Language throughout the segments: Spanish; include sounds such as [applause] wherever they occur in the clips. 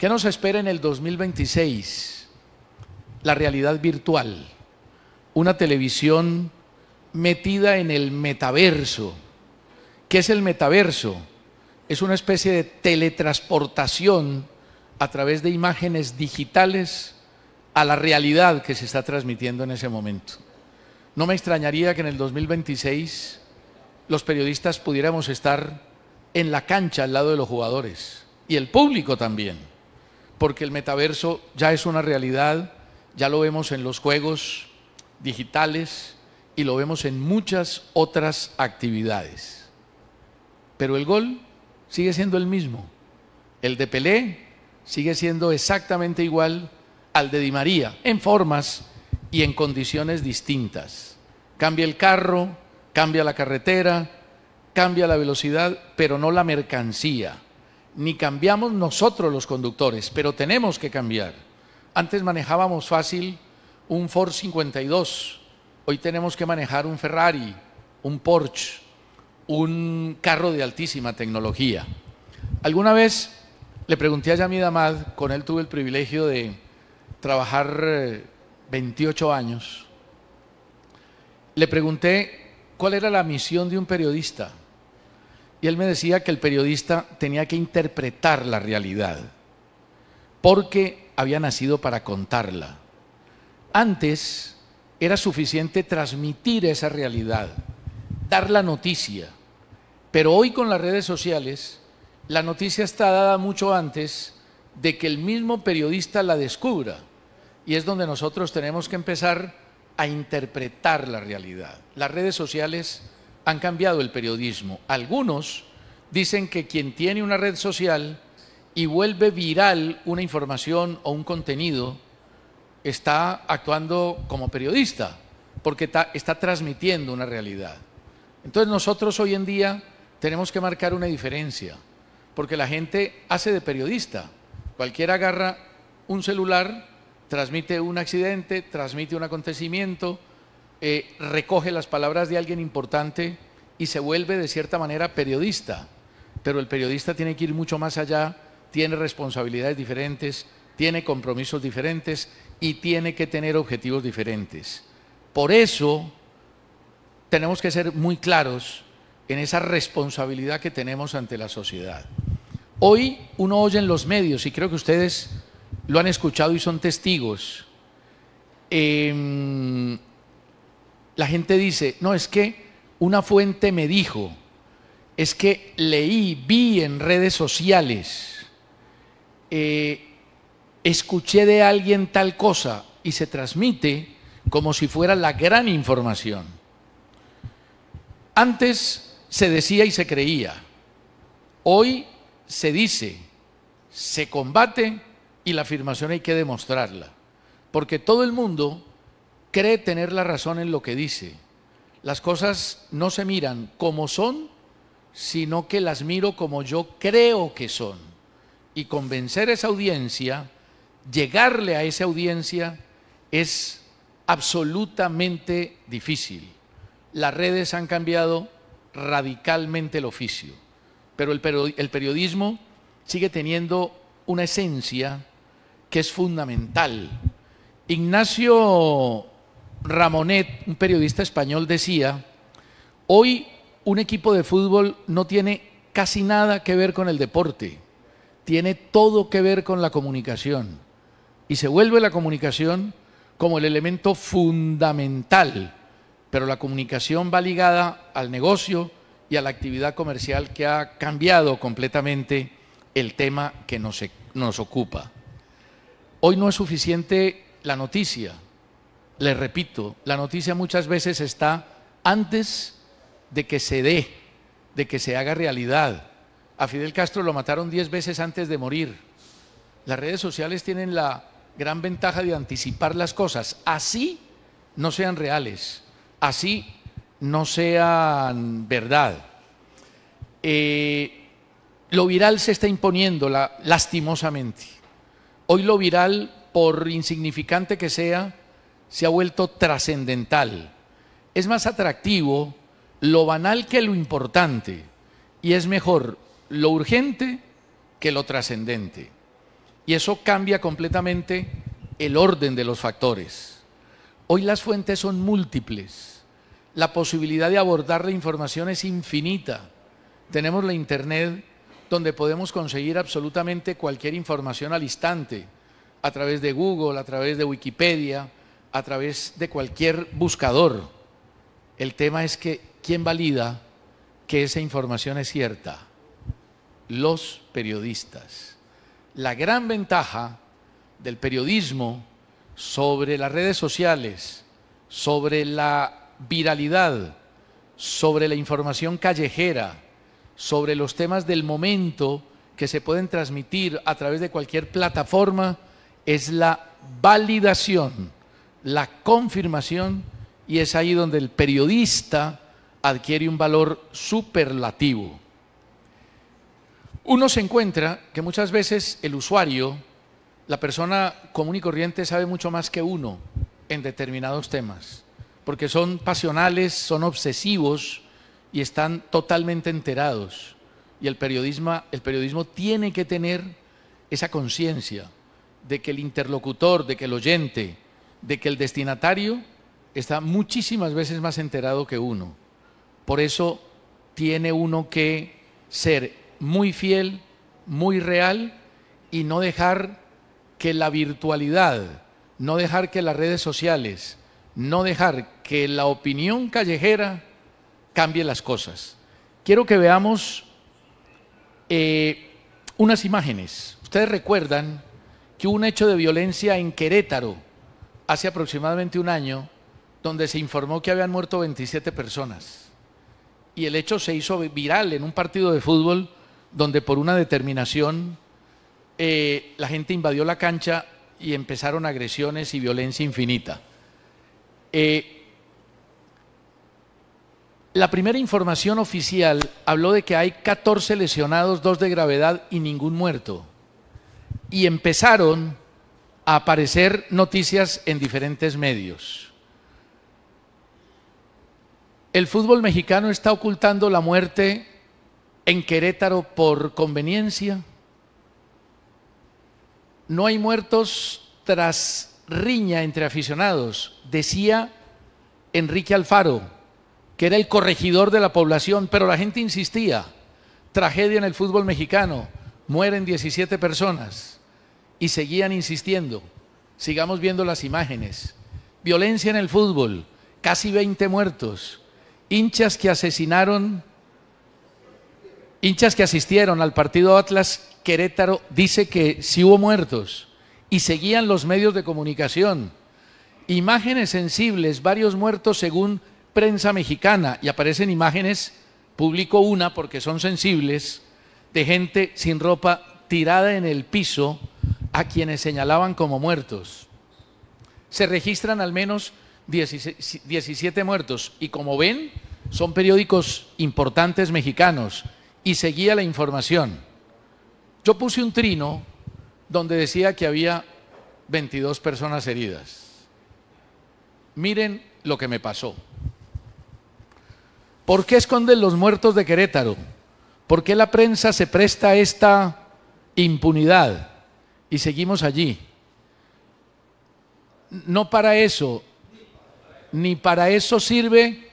¿Qué nos espera en el 2026? La realidad virtual, una televisión metida en el metaverso. ¿Qué es el metaverso? Es una especie de teletransportación a través de imágenes digitales a la realidad que se está transmitiendo en ese momento. No me extrañaría que en el 2026 los periodistas pudiéramos estar en la cancha al lado de los jugadores y el público también porque el metaverso ya es una realidad, ya lo vemos en los juegos digitales y lo vemos en muchas otras actividades. Pero el gol sigue siendo el mismo. El de Pelé sigue siendo exactamente igual al de Di María, en formas y en condiciones distintas. Cambia el carro, cambia la carretera, cambia la velocidad, pero no la mercancía ni cambiamos nosotros los conductores, pero tenemos que cambiar. Antes manejábamos fácil un Ford 52, hoy tenemos que manejar un Ferrari, un Porsche, un carro de altísima tecnología. Alguna vez le pregunté a Yamid Amad, con él tuve el privilegio de trabajar 28 eh, años, le pregunté cuál era la misión de un periodista y él me decía que el periodista tenía que interpretar la realidad, porque había nacido para contarla. Antes era suficiente transmitir esa realidad, dar la noticia, pero hoy con las redes sociales la noticia está dada mucho antes de que el mismo periodista la descubra. Y es donde nosotros tenemos que empezar a interpretar la realidad. Las redes sociales han cambiado el periodismo. Algunos dicen que quien tiene una red social y vuelve viral una información o un contenido está actuando como periodista, porque está, transmitiendo una realidad. Entonces nosotros hoy en día tenemos que marcar una diferencia, porque la gente hace de periodista. Cualquiera agarra un celular, transmite un accidente, transmite un acontecimiento, eh, recoge las palabras de alguien importante y se vuelve de cierta manera periodista. Pero el periodista tiene que ir mucho más allá, tiene responsabilidades diferentes, tiene compromisos diferentes y tiene que tener objetivos diferentes. Por eso tenemos que ser muy claros en esa responsabilidad que tenemos ante la sociedad. Hoy uno oye en los medios, y creo que ustedes lo han escuchado y son testigos, eh, la gente dice, no, es que una fuente me dijo, es que leí, vi en redes sociales, eh, escuché de alguien tal cosa y se transmite como si fuera la gran información. Antes se decía y se creía, hoy se dice, se combate y la afirmación hay que demostrarla, porque todo el mundo cree tener la razón en lo que dice. Las cosas no se miran como son, sino que las miro como yo creo que son. Y convencer a esa audiencia, llegarle a esa audiencia, es absolutamente difícil. Las redes han cambiado radicalmente el oficio, pero el periodismo sigue teniendo una esencia que es fundamental. Ignacio Ramonet, un periodista español, decía, hoy un equipo de fútbol no tiene casi nada que ver con el deporte, tiene todo que ver con la comunicación. Y se vuelve la comunicación como el elemento fundamental, pero la comunicación va ligada al negocio y a la actividad comercial que ha cambiado completamente el tema que nos, ocupa. Hoy no es suficiente la noticia, les repito, la noticia muchas veces está antes de que se dé, de que se haga realidad. A Fidel Castro lo mataron 10 veces antes de morir. Las redes sociales tienen la gran ventaja de anticipar las cosas, así no sean reales, así no sean verdad. Eh, lo viral se está imponiendo lastimosamente. Hoy lo viral, por insignificante que sea, se ha vuelto trascendental. Es más atractivo lo banal que lo importante y es mejor lo urgente que lo trascendente. Y eso cambia completamente el orden de los factores. Hoy las fuentes son múltiples. La posibilidad de abordar la información es infinita. Tenemos la Internet donde podemos conseguir absolutamente cualquier información al instante, a través de Google, a través de Wikipedia, a través de cualquier buscador. El tema es que, ¿quién valida que esa información es cierta? Los periodistas. La gran ventaja del periodismo sobre las redes sociales, sobre la viralidad, sobre la información callejera, sobre los temas del momento que se pueden transmitir a través de cualquier plataforma, es la validación la confirmación y es ahí donde el periodista adquiere un valor superlativo. Uno se encuentra que muchas veces el usuario, la persona común y corriente, sabe mucho más que uno en determinados temas, porque son pasionales, son obsesivos y están totalmente enterados. Y el periodismo, tiene que tener esa conciencia de que el interlocutor, de que el oyente, de que el destinatario está muchísimas veces más enterado que uno. Por eso tiene uno que ser muy fiel, muy real y no dejar que la virtualidad, no dejar que las redes sociales, no dejar que la opinión callejera cambie las cosas. Quiero que veamos eh, unas imágenes. Ustedes recuerdan que un hecho de violencia en Querétaro, hace aproximadamente un año donde se informó que habían muerto 27 personas. Y el hecho se hizo viral en un partido de fútbol donde por una determinación eh, la gente invadió la cancha y empezaron agresiones y violencia infinita. Eh, la primera información oficial habló de que hay 14 lesionados, dos de gravedad y ningún muerto. Y empezaron aparecer noticias en diferentes medios. El fútbol mexicano está ocultando la muerte en Querétaro por conveniencia. No hay muertos tras riña entre aficionados, decía Enrique Alfaro, que era el corregidor de la población, pero la gente insistía, tragedia en el fútbol mexicano, mueren 17 personas y seguían insistiendo. Sigamos viendo las imágenes. Violencia en el fútbol, casi 20 muertos, hinchas que asesinaron, hinchas que asistieron al partido Atlas Querétaro, dice que sí hubo muertos y seguían los medios de comunicación. Imágenes sensibles, varios muertos según prensa mexicana, y aparecen imágenes, publico una porque son sensibles, de gente sin ropa tirada en el piso, a quienes señalaban como muertos. Se registran al menos 17 muertos y como ven, son periódicos importantes mexicanos y seguía la información. Yo puse un trino donde decía que había 22 personas heridas. Miren lo que me pasó. ¿Por qué esconden los muertos de Querétaro? ¿Por qué la prensa se presta a esta impunidad? y seguimos allí. No para eso, ni para eso sirve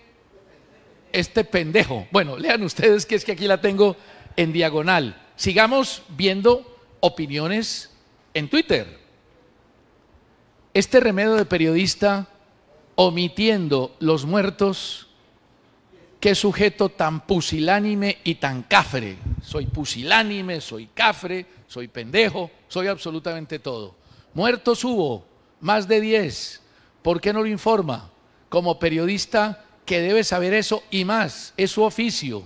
este pendejo. Bueno, lean ustedes que es que aquí la tengo en diagonal. Sigamos viendo opiniones en Twitter. Este remedio de periodista omitiendo los muertos, qué sujeto tan pusilánime y tan cafre. Soy pusilánime, soy cafre soy pendejo, soy absolutamente todo. Muertos hubo, más de 10. ¿Por qué no lo informa? Como periodista que debe saber eso y más, es su oficio.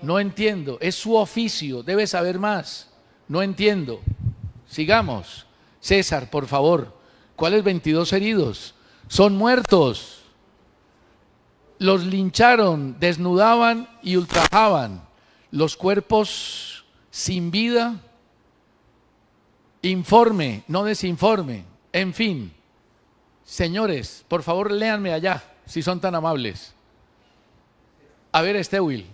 No entiendo, es su oficio, debe saber más. No entiendo. Sigamos. César, por favor, ¿cuáles 22 heridos? Son muertos. Los lincharon, desnudaban y ultrajaban. Los cuerpos sin vida, informe, no desinforme. En fin, señores, por favor léanme allá, si son tan amables. A ver, este Will.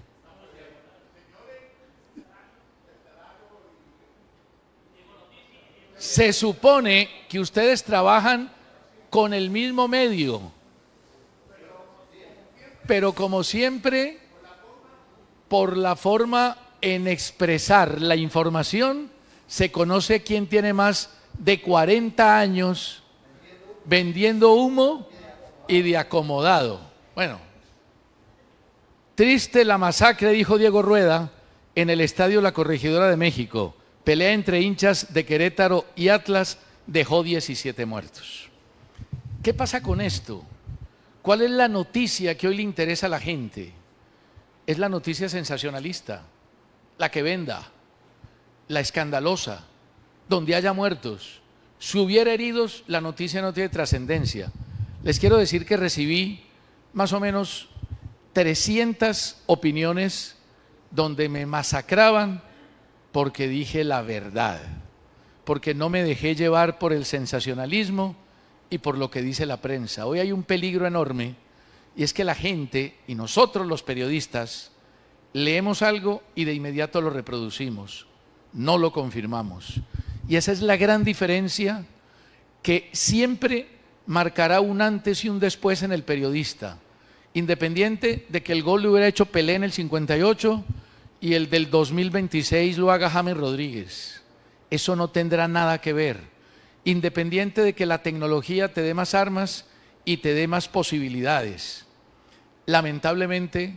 Se supone que ustedes trabajan con el mismo medio, pero como siempre, por la forma en expresar la información, se conoce quien tiene más de 40 años vendiendo humo y de acomodado. Bueno, triste la masacre, dijo Diego Rueda, en el Estadio La Corregidora de México. Pelea entre hinchas de Querétaro y Atlas dejó 17 muertos. ¿Qué pasa con esto? ¿Cuál es la noticia que hoy le interesa a la gente? Es la noticia sensacionalista la que venda, la escandalosa, donde haya muertos. Si hubiera heridos, la noticia no tiene trascendencia. Les quiero decir que recibí más o menos 300 opiniones donde me masacraban porque dije la verdad, porque no me dejé llevar por el sensacionalismo y por lo que dice la prensa. Hoy hay un peligro enorme y es que la gente y nosotros los periodistas leemos algo y de inmediato lo reproducimos, no lo confirmamos. Y esa es la gran diferencia que siempre marcará un antes y un después en el periodista. Independiente de que el gol lo hubiera hecho Pelé en el 58 y el del 2026 lo haga James Rodríguez. Eso no tendrá nada que ver. Independiente de que la tecnología te dé más armas y te dé más posibilidades. Lamentablemente,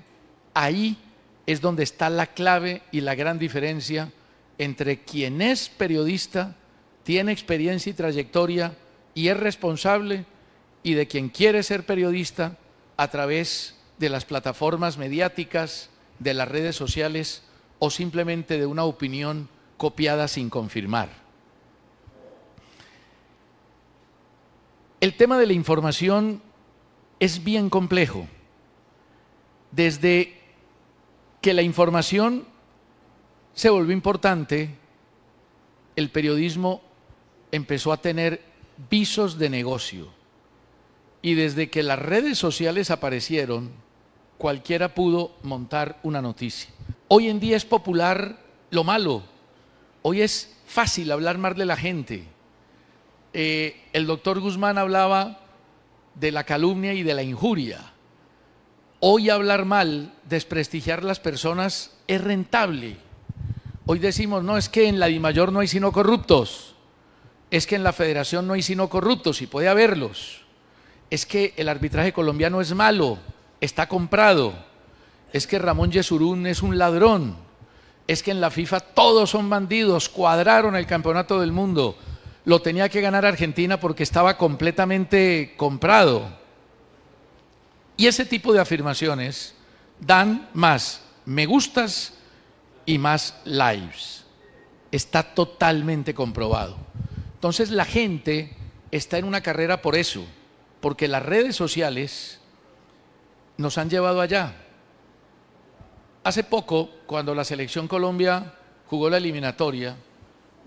ahí es donde está la clave y la gran diferencia entre quien es periodista, tiene experiencia y trayectoria y es responsable y de quien quiere ser periodista a través de las plataformas mediáticas, de las redes sociales o simplemente de una opinión copiada sin confirmar. El tema de la información es bien complejo. Desde que la información se volvió importante, el periodismo empezó a tener visos de negocio. Y desde que las redes sociales aparecieron, cualquiera pudo montar una noticia. Hoy en día es popular lo malo. Hoy es fácil hablar mal de la gente. Eh, el doctor Guzmán hablaba de la calumnia y de la injuria. Hoy hablar mal, desprestigiar las personas es rentable. Hoy decimos, no, es que en la DIMAYOR no hay sino corruptos, es que en la federación no hay sino corruptos y puede haberlos, es que el arbitraje colombiano es malo, está comprado, es que Ramón Yesurún es un ladrón, es que en la FIFA todos son bandidos, cuadraron el campeonato del mundo, lo tenía que ganar Argentina porque estaba completamente comprado y ese tipo de afirmaciones dan más me gustas y más lives. Está totalmente comprobado. Entonces la gente está en una carrera por eso, porque las redes sociales nos han llevado allá. Hace poco, cuando la selección Colombia jugó la eliminatoria,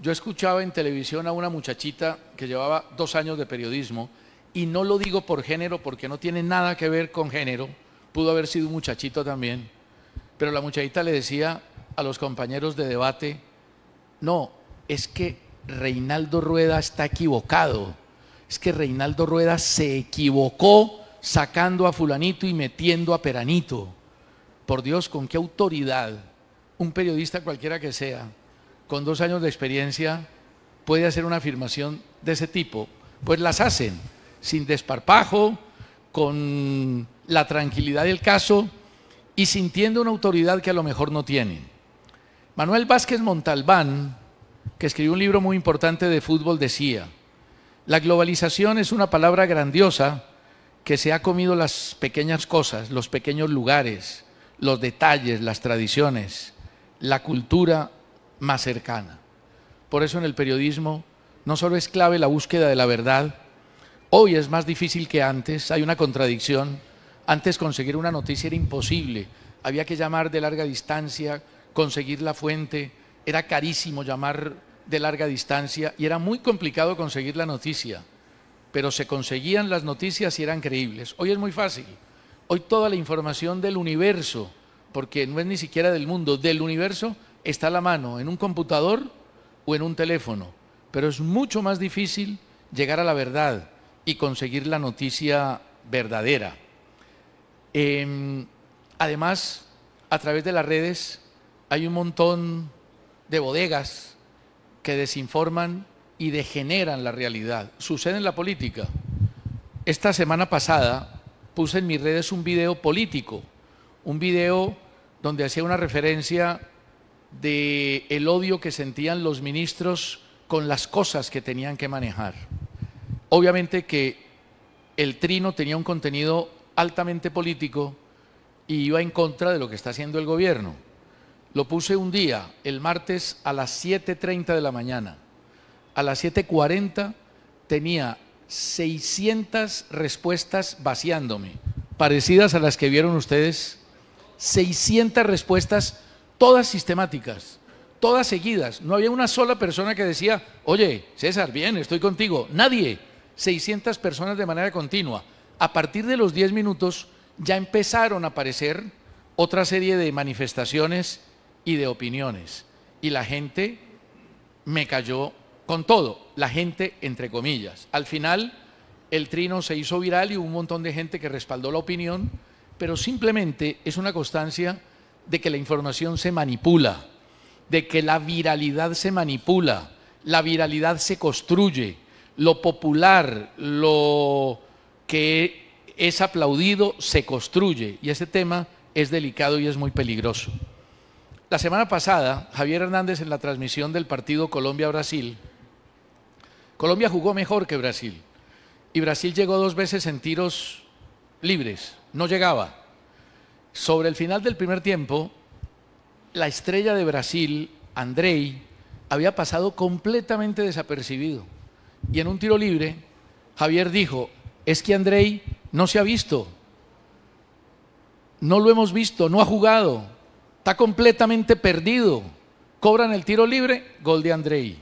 yo escuchaba en televisión a una muchachita que llevaba dos años de periodismo, y no lo digo por género porque no tiene nada que ver con género, pudo haber sido un muchachito también, pero la muchachita le decía a los compañeros de debate, no, es que Reinaldo Rueda está equivocado, es que Reinaldo Rueda se equivocó sacando a fulanito y metiendo a peranito. Por Dios, ¿con qué autoridad un periodista cualquiera que sea, con dos años de experiencia, puede hacer una afirmación de ese tipo? Pues las hacen sin desparpajo, con la tranquilidad del caso y sintiendo una autoridad que a lo mejor no tienen. Manuel Vázquez Montalbán, que escribió un libro muy importante de fútbol, decía, la globalización es una palabra grandiosa que se ha comido las pequeñas cosas, los pequeños lugares, los detalles, las tradiciones, la cultura más cercana. Por eso en el periodismo no solo es clave la búsqueda de la verdad, Hoy es más difícil que antes, hay una contradicción. Antes conseguir una noticia era imposible, había que llamar de larga distancia, conseguir la fuente, era carísimo llamar de larga distancia y era muy complicado conseguir la noticia, pero se conseguían las noticias y eran creíbles. Hoy es muy fácil, hoy toda la información del universo, porque no es ni siquiera del mundo, del universo está a la mano, en un computador o en un teléfono, pero es mucho más difícil llegar a la verdad y conseguir la noticia verdadera. Em, además, a través de las redes hay un montón de bodegas que desinforman y degeneran la realidad. Sucede en la política. Esta semana pasada puse en mis redes un video político, un video donde hacía una referencia de el odio que sentían los ministros con las cosas que tenían que manejar. Obviamente que el trino tenía un contenido altamente político y iba en contra de lo que está haciendo el gobierno. Lo puse un día, el martes a las 7.30 de la mañana. A las 7.40 tenía 600 respuestas vaciándome, parecidas a las que vieron ustedes. 600 respuestas, todas sistemáticas, todas seguidas. No había una sola persona que decía, oye, César, bien, estoy contigo. Nadie. 600 personas de manera continua. A partir de los 10 minutos ya empezaron a aparecer otra serie de manifestaciones y de opiniones. Y la gente me cayó con todo, la gente entre comillas. Al final el trino se hizo viral y hubo un montón de gente que respaldó la opinión, pero simplemente es una constancia de que la información se manipula, de que la viralidad se manipula, la viralidad se construye lo popular, lo que es aplaudido, se construye. Y ese tema es delicado y es muy peligroso. La semana pasada, Javier Hernández en la transmisión del partido Colombia-Brasil, Colombia jugó mejor que Brasil. Y Brasil llegó dos veces en tiros libres, no llegaba. Sobre el final del primer tiempo, la estrella de Brasil, Andrei, había pasado completamente desapercibido y en un tiro libre, Javier dijo, es que Andrei no se ha visto, no lo hemos visto, no ha jugado, está completamente perdido. Cobran el tiro libre, gol de Andrei.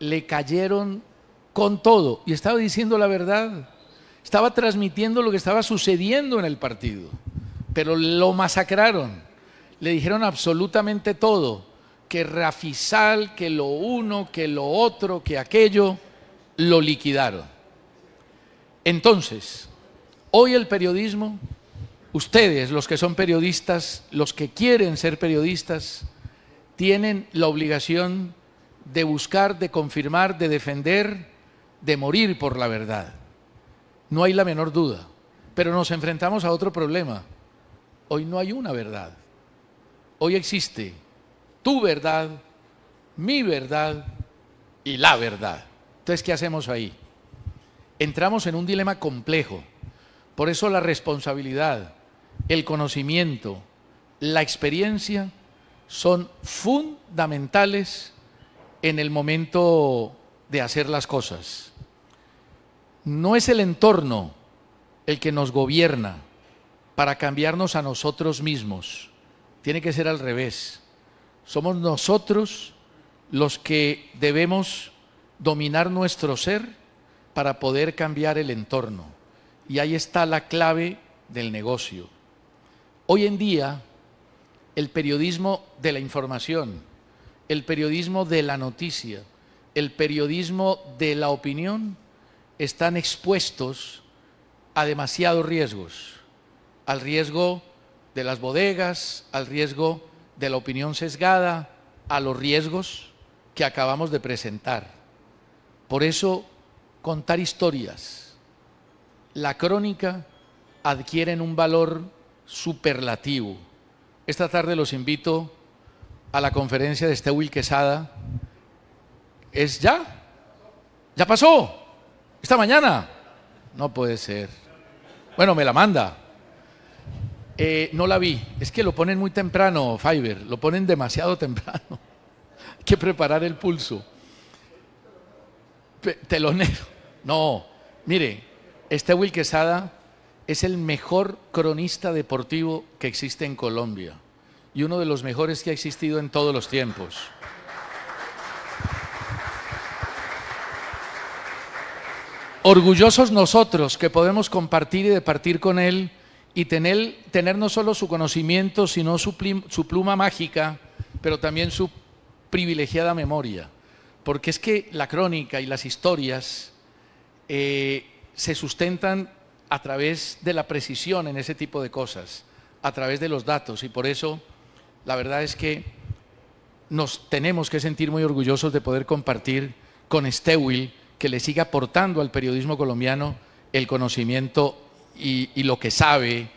Le cayeron con todo y estaba diciendo la verdad, estaba transmitiendo lo que estaba sucediendo en el partido, pero lo masacraron, le dijeron absolutamente todo que Rafizal, que lo uno, que lo otro, que aquello, lo liquidaron. Entonces, hoy el periodismo, ustedes, los que son periodistas, los que quieren ser periodistas, tienen la obligación de buscar, de confirmar, de defender, de morir por la verdad. No hay la menor duda. Pero nos enfrentamos a otro problema. Hoy no hay una verdad. Hoy existe tu verdad, mi verdad y la verdad. Entonces, ¿qué hacemos ahí? Entramos en un dilema complejo. Por eso la responsabilidad, el conocimiento, la experiencia son fundamentales en el momento de hacer las cosas. No es el entorno el que nos gobierna para cambiarnos a nosotros mismos. Tiene que ser al revés. Somos nosotros los que debemos dominar nuestro ser para poder cambiar el entorno. Y ahí está la clave del negocio. Hoy en día, el periodismo de la información, el periodismo de la noticia, el periodismo de la opinión, están expuestos a demasiados riesgos, al riesgo de las bodegas, al riesgo de la opinión sesgada a los riesgos que acabamos de presentar. Por eso, contar historias, la crónica adquieren un valor superlativo. Esta tarde los invito a la conferencia de Estewil Quesada. ¿Es ya? ¿Ya pasó? ¿Esta mañana? No puede ser. Bueno, me la manda. Eh, no la vi. Es que lo ponen muy temprano, Fiverr. Lo ponen demasiado temprano. [laughs] Hay que preparar el pulso. telonero. No. Mire, este Will Quesada es el mejor cronista deportivo que existe en Colombia. Y uno de los mejores que ha existido en todos los tiempos. Orgullosos nosotros que podemos compartir y departir con él y tener, no solo su conocimiento, sino su, pluma mágica, pero también su privilegiada memoria. Porque es que la crónica y las historias eh, se sustentan a través de la precisión en ese tipo de cosas, a través de los datos. Y por eso, la verdad es que nos tenemos que sentir muy orgullosos de poder compartir con Stewil, que le siga aportando al periodismo colombiano el conocimiento y, lo que sabe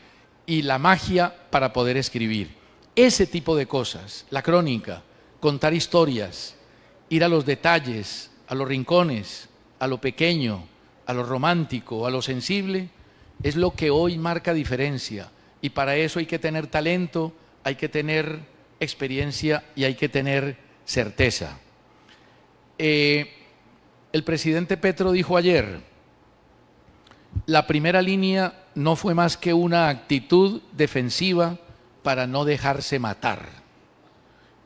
y la magia para poder escribir. Ese tipo de cosas, la crónica, contar historias, ir a los detalles, a los rincones, a lo pequeño, a lo romántico, a lo sensible, es lo que hoy marca diferencia. Y para eso hay que tener talento, hay que tener experiencia y hay que tener certeza. Eh, el presidente Petro dijo ayer, la primera línea no fue más que una actitud defensiva para no dejarse matar.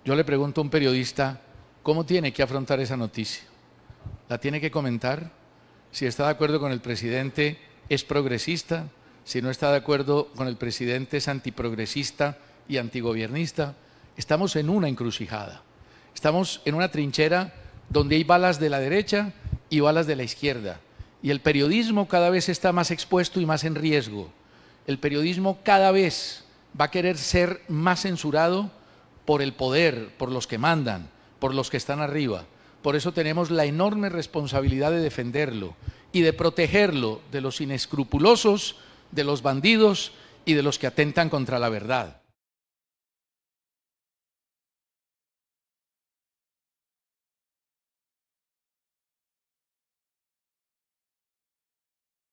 Yo le pregunto a un periodista, ¿cómo tiene que afrontar esa noticia? ¿La tiene que comentar? Si está de acuerdo con el presidente, es progresista. Si no está de acuerdo con el presidente, es antiprogresista y antigobiernista. Estamos en una encrucijada. Estamos en una trinchera donde hay balas de la derecha y balas de la izquierda y el periodismo cada vez está más expuesto y más en riesgo. El periodismo cada vez va a querer ser más censurado por el poder, por los que mandan, por los que están arriba. Por eso tenemos la enorme responsabilidad de defenderlo y de protegerlo de los inescrupulosos, de los bandidos y de los que atentan contra la verdad.